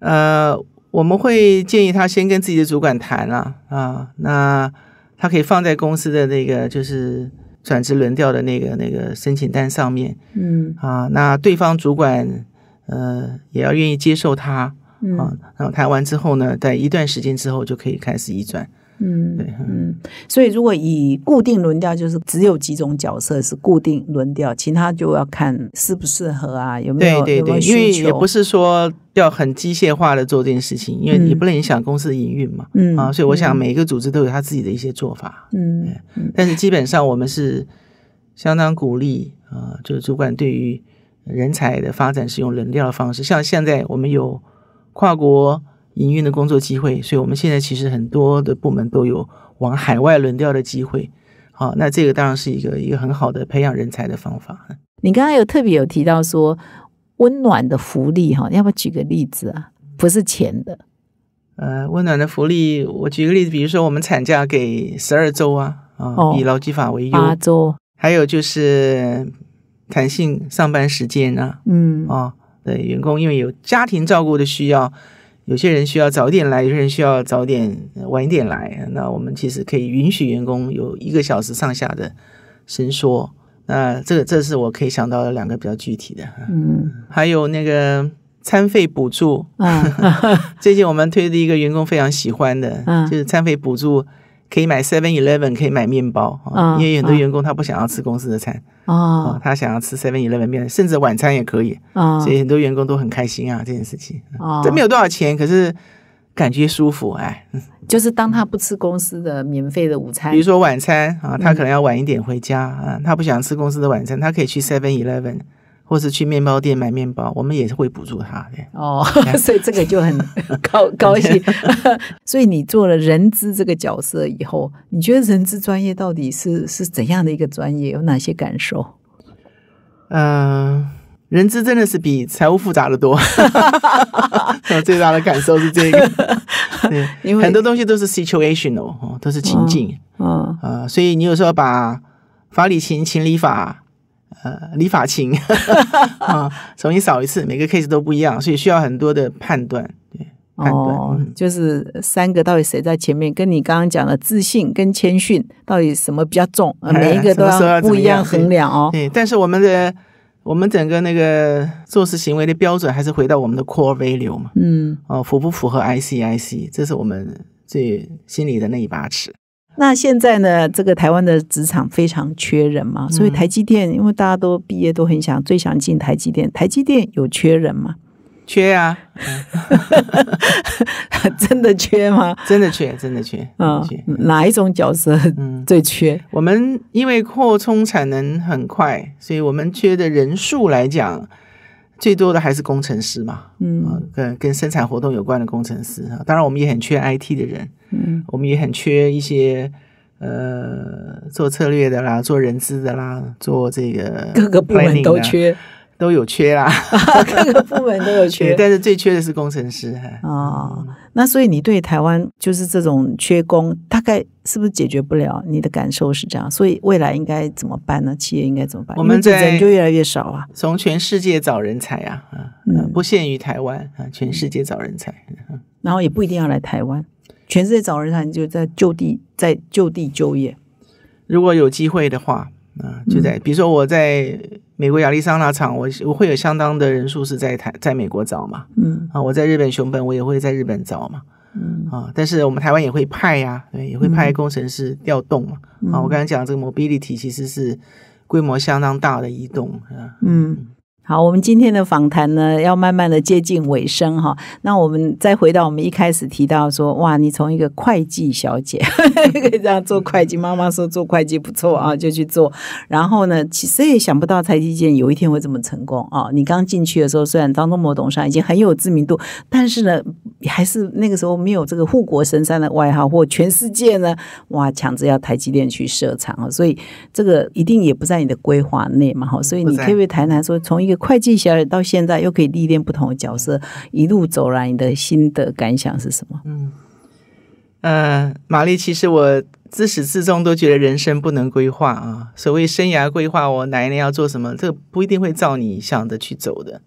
呃，我们会建议他先跟自己的主管谈了啊，那他可以放在公司的那个就是转职轮调的那个那个申请单上面，嗯啊，那对方主管呃也要愿意接受他啊，然后谈完之后呢，在一段时间之后就可以开始移转。嗯，对，嗯，所以如果以固定轮调，就是只有几种角色是固定轮调，其他就要看适不适合啊，有没有对对对，因为也不是说要很机械化的做这件事情，因为你不能影响公司的营运嘛，嗯啊，所以我想每一个组织都有他自己的一些做法，嗯，但是基本上我们是相当鼓励啊，就是主管对于人才的发展是用轮调的方式，像现在我们有跨国。营运的工作机会，所以我们现在其实很多的部门都有往海外轮调的机会。好，那这个当然是一个一个很好的培养人才的方法。你刚刚有特别有提到说温暖的福利哈，要不要举个例子啊？不是钱的。呃，温暖的福利，我举个例子，比如说我们产假给十二周啊，啊，以劳基法为优。八周。还有就是弹性上班时间啊，嗯，啊，对，员工因为有家庭照顾的需要。有些人需要早点来，有些人需要早点晚一点来。那我们其实可以允许员工有一个小时上下的伸缩。那这个，这是我可以想到的两个比较具体的。嗯，还有那个餐费补助。最近我们推的一个员工非常喜欢的，就是餐费补助。可以买 Seven Eleven，可以买面包啊，因为很多员工他不想要吃公司的餐啊，他想要吃 Seven Eleven 面，甚至晚餐也可以啊，所以很多员工都很开心啊这件事情。这、都没有多少钱，可是感觉舒服哎。就是当他不吃公司的免费的午餐，比如说晚餐啊，他可能要晚一点回家啊，他不想吃公司的晚餐，他可以去 Seven Eleven。或是去面包店买面包，我们也是会补助他的哦，所以这个就很 高高兴。所以你做了人资这个角色以后，你觉得人资专业到底是是怎样的一个专业？有哪些感受？嗯，人资真的是比财务复杂的多。我最大的感受是这个，因为很多东西都是 situational，都是情境。嗯啊，所以你有时候把法理情、情理法。呃，理法情 啊，重新扫一次，每个 case 都不一样，所以需要很多的判断，对，判断就是三个到底谁在前面，跟你刚刚讲的自信跟谦逊到底什么比较重，每一个都 要不一样衡量哦。对，但是我们的我们整个那个做事行为的标准还是回到我们的 core value 嘛，嗯，哦，符不符合 I C I C，这是我们最心里的那一把尺。那现在呢？这个台湾的职场非常缺人嘛，所以台积电，因为大家都毕业都很想，最想进台积电。台积电有缺人吗？缺啊，真的缺吗？真的缺，真的缺嗯，哪一种角色最缺？我们因为扩充产能很快，所以我们缺的人数来讲。最多的还是工程师嘛，嗯啊，跟跟生产活动有关的工程师啊，当然我们也很缺 IT 的人，嗯，我们也很缺一些呃做策略的啦，做人资的啦，做这个各个部门都缺，都有缺啦，各个部门都有缺，但是最缺的是工程师哈那所以你对台湾就是这种缺工，大概是不是解决不了？你的感受是这样，所以未来应该怎么办呢？企业应该怎么办？我们人就越来越少啊，从全世界找人才啊，啊，不限于台湾啊，全世界找人才，然后也不一定要来台湾，全世界找人才你就在就地在就地就业，如果有机会的话啊，就在比如说我在。美国亚利桑那厂，我我会有相当的人数是在台在美国找嘛，嗯啊，我在日本熊本，我也会在日本找嘛，嗯啊，但是我们台湾也会派呀，对，也会派工程师调动嘛，啊，我刚才讲这个 mobility 其实是规模相当大的移动啊，嗯。好，我们今天的访谈呢，要慢慢的接近尾声哈。那我们再回到我们一开始提到说，哇，你从一个会计小姐，可以这样做会计，妈妈说做会计不错啊，就去做。然后呢，其实也想不到台积电有一天会这么成功啊。你刚进去的时候，虽然当中某董事长已经很有知名度，但是呢，还是那个时候没有这个护国神山的外号，或全世界呢，哇，抢着要台积电去设厂啊。所以这个一定也不在你的规划内嘛，哈。所以你可以谈台南说，从一个。会计小姐到现在又可以历练不同的角色，一路走来你的心得感想是什么？嗯，呃，玛丽，其实我自始至终都觉得人生不能规划啊。所谓生涯规划，我哪一年要做什么，这个不一定会照你想的去走的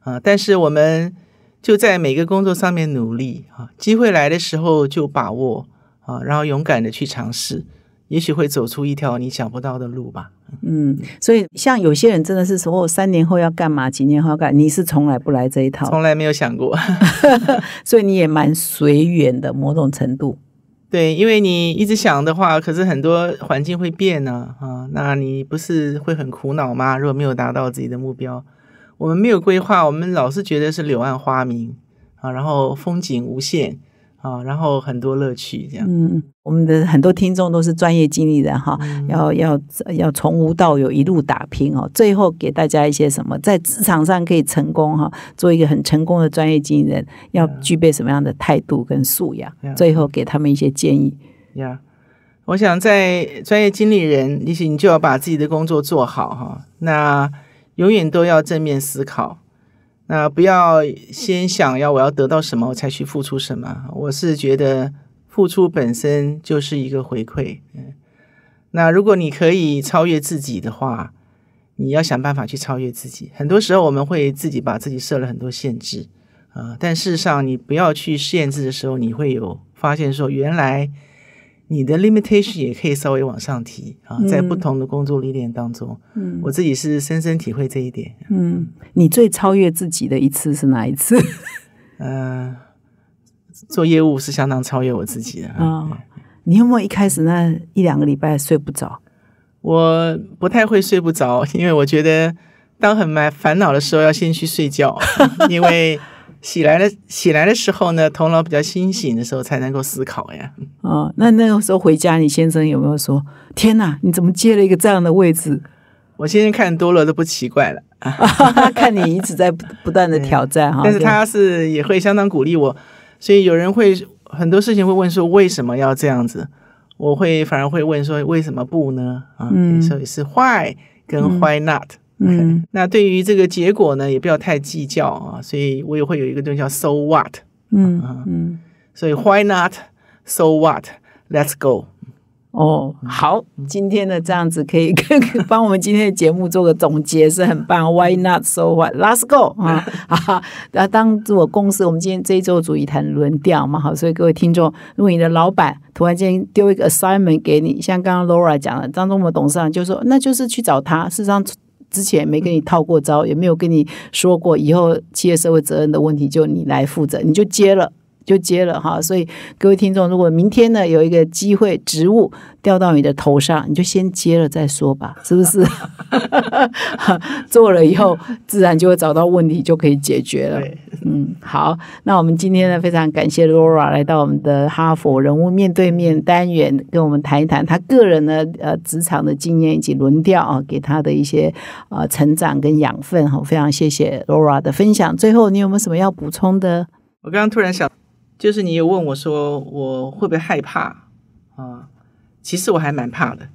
啊。但是我们就在每个工作上面努力啊，机会来的时候就把握啊，然后勇敢的去尝试。也许会走出一条你想不到的路吧。嗯，所以像有些人真的是说，三年后要干嘛，几年后要干，你是从来不来这一套，从来没有想过。所以你也蛮随缘的，某种程度。对，因为你一直想的话，可是很多环境会变呢啊，那你不是会很苦恼吗？如果没有达到自己的目标，我们没有规划，我们老是觉得是柳暗花明啊，然后风景无限。啊，然后很多乐趣这样。嗯，我们的很多听众都是专业经理人哈，要要要从无到有一路打拼哦。最后给大家一些什么，在职场上可以成功哈，做一个很成功的专业经理人，要具备什么样的态度跟素养？最后给他们一些建议。呀，我想在专业经理人，也许你就要把自己的工作做好哈。那永远都要正面思考。那不要先想要我要得到什么我才去付出什么，我是觉得付出本身就是一个回馈。嗯，那如果你可以超越自己的话，你要想办法去超越自己。很多时候我们会自己把自己设了很多限制啊，但事实上你不要去限制的时候，你会有发现说原来。你的 limitation 也可以稍微往上提啊，在不同的工作历练当中，嗯，我自己是深深体会这一点。嗯，你最超越自己的一次是哪一次？呃，做业务是相当超越我自己的啊。你有没有一开始那一两个礼拜睡不着？我不太会睡不着，因为我觉得当很满烦恼的时候要先去睡觉，因为。起来的时候呢，头脑比较清醒的时候才能够思考呀。哦，那那个时候回家，你先生有没有说：“天哪，你怎么接了一个这样的位置？”我先生看多了都不奇怪了，看你一直在不断的挑战哈。但是他是也会相当鼓励我，所以有人会很多事情会问说：“为什么要这样子？”我会反而会问说：“为什么不呢？”啊，所以是 “why” 跟 “why not”。嗯，那对于这个结果呢，也不要太计较啊，所以我也会有一个叫 so what，嗯嗯，所以 why not so what let's go 哦，好，今天的这样子可以跟 帮我们今天的节目做个总结是很棒，why not so what let's go 啊啊，那当我公司我们今天这一周主题谈轮调嘛，好，所以各位听众，如果你的老板突然间丢一个 assignment 给你，像刚刚 Laura 讲了，张忠谋董事长就说那就是去找他，事实上。之前没跟你套过招，也没有跟你说过，以后企业社会责任的问题就你来负责，你就接了。就接了哈，所以各位听众，如果明天呢有一个机会，职务掉到你的头上，你就先接了再说吧，是不是？做了以后，自然就会找到问题，就可以解决了。嗯，好，那我们今天呢，非常感谢 Laura 来到我们的哈佛人物面对面单元，跟我们谈一谈他个人的呃职场的经验以及轮调啊，给他的一些呃成长跟养分哈，非常谢谢 Laura 的分享。最后，你有没有什么要补充的？我刚刚突然想。就是你有问我，说我会不会害怕啊？其实我还蛮怕的，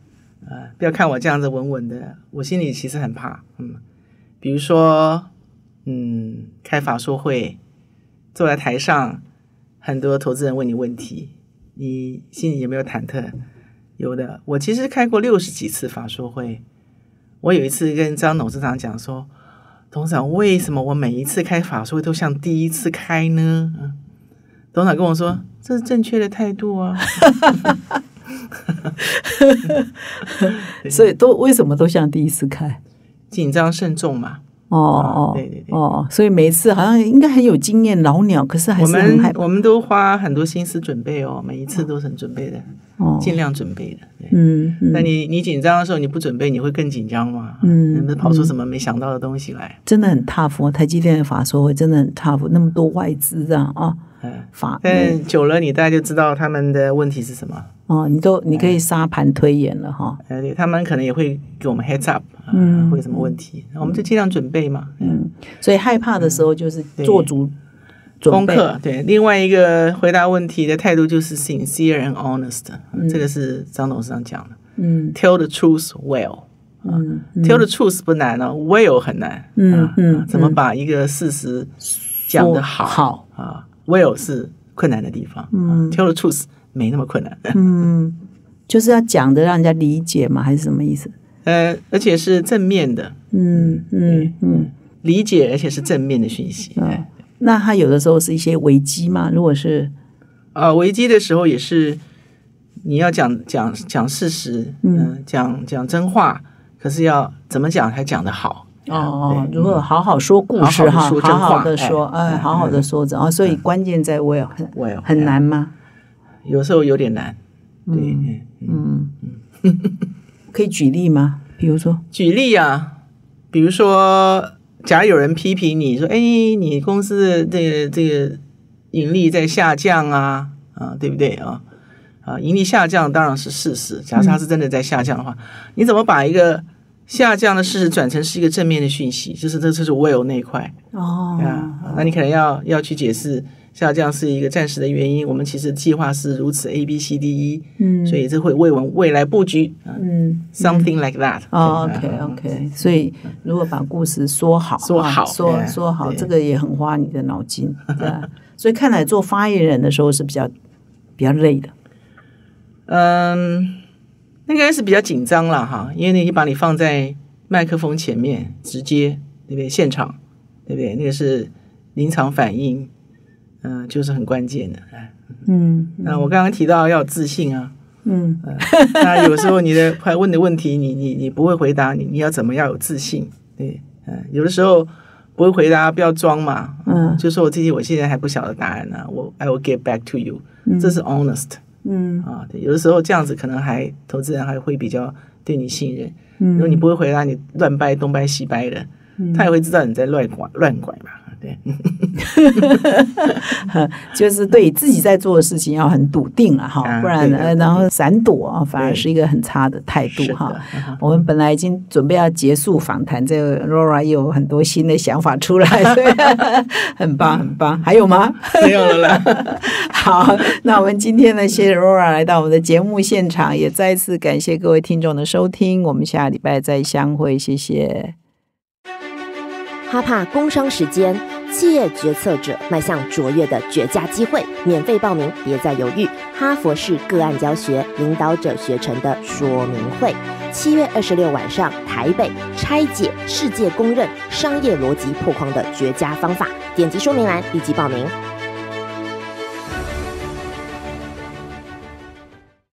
呃，不要看我这样子稳稳的，我心里其实很怕。嗯，比如说，嗯，开法说会，坐在台上，很多投资人问你问题，你心里有没有忐忑？有的。我其实开过六十几次法说会，我有一次跟张董事长讲说，董事长，为什么我每一次开法说会都像第一次开呢？嗯。董事长跟我说：“这是正确的态度啊！”所以都为什么都像第一次开，紧张慎重嘛。哦哦，对对对。哦，所以每一次好像应该很有经验老鸟，可是还是我们我们都花很多心思准备哦，每一次都是准备的，尽量准备的。嗯，那你你紧张的时候你不准备，你会更紧张吗？嗯，能跑出什么没想到的东西来？真的很 tough，台积电的法说会真的很 tough，那么多外资啊啊。但久了，你大概就知道他们的问题是什么哦。你都你可以沙盘推演了哈。他们可能也会给我们 heads up，嗯，会有什么问题，我们就尽量准备嘛。嗯，所以害怕的时候就是做足功课。对，另外一个回答问题的态度就是 sincere and honest。这个是张董事长讲的。嗯，tell the truth well。嗯，tell the truth 不难哦，well 很难。嗯嗯，怎么把一个事实讲的好好啊？Well 是困难的地方，Tell 嗯 the truth 没那么困难。嗯，就是要讲的让人家理解嘛，还是什么意思？呃，而且是正面的。嗯嗯嗯，理解而且是正面的讯息。那他有的时候是一些危机嘛，如果是呃危机的时候，也是你要讲讲讲事实，嗯，讲讲真话，可是要怎么讲才讲得好？哦哦，如果好好说故事哈？好好的说，哎，好好的说着啊。所以关键在，我也很很难吗？有时候有点难，对，嗯嗯，可以举例吗？比如说，举例呀，比如说，假如有人批评你说，哎，你公司的这个这个盈利在下降啊啊，对不对啊？啊，盈利下降当然是事实。假如它是真的在下降的话，你怎么把一个？下降的事实转成是一个正面的讯息，就是这就是 will 那一块哦，啊，那你可能要要去解释下降是一个暂时的原因，我们其实计划是如此 A B C D E，嗯，所以这会为我未来布局，嗯，something like that，OK 哦 OK，所以如果把故事说好，说好，说说好，这个也很花你的脑筋，对吧？所以看来做发言人的时候是比较比较累的，嗯。那应该是比较紧张了哈，因为那已把你放在麦克风前面，直接对不对？现场对不对？那个是临场反应，嗯，就是很关键的。嗯，那我刚刚提到要自信啊。嗯，那有时候你的快问的问题，你你你不会回答，你你要怎么要有自信？对，嗯，有的时候不会回答不要装嘛。嗯，就说我自己我现在还不晓得答案呢，我 I will get back to you。这是 honest。嗯啊，有的时候这样子可能还投资人还会比较对你信任，如果你不会回答，你乱掰东掰西掰的，他也会知道你在乱拐乱拐嘛。对，就是对自己在做的事情要很笃定了哈，不然然后闪躲啊，反而是一个很差的态度哈。我们本来已经准备要结束访谈，这 Laura 又有很多新的想法出来，很棒很棒。还有吗？没有了啦。好，那我们今天呢，谢谢 Laura 来到我们的节目现场，也再一次感谢各位听众的收听，我们下礼拜再相会，谢谢。哈帕工商时间，企业决策者迈向卓越的绝佳机会，免费报名，别再犹豫。哈佛式个案教学，领导者学成的说明会，七月二十六晚上台北，拆解世界公认商业逻辑破框的绝佳方法，点击说明栏立即报名。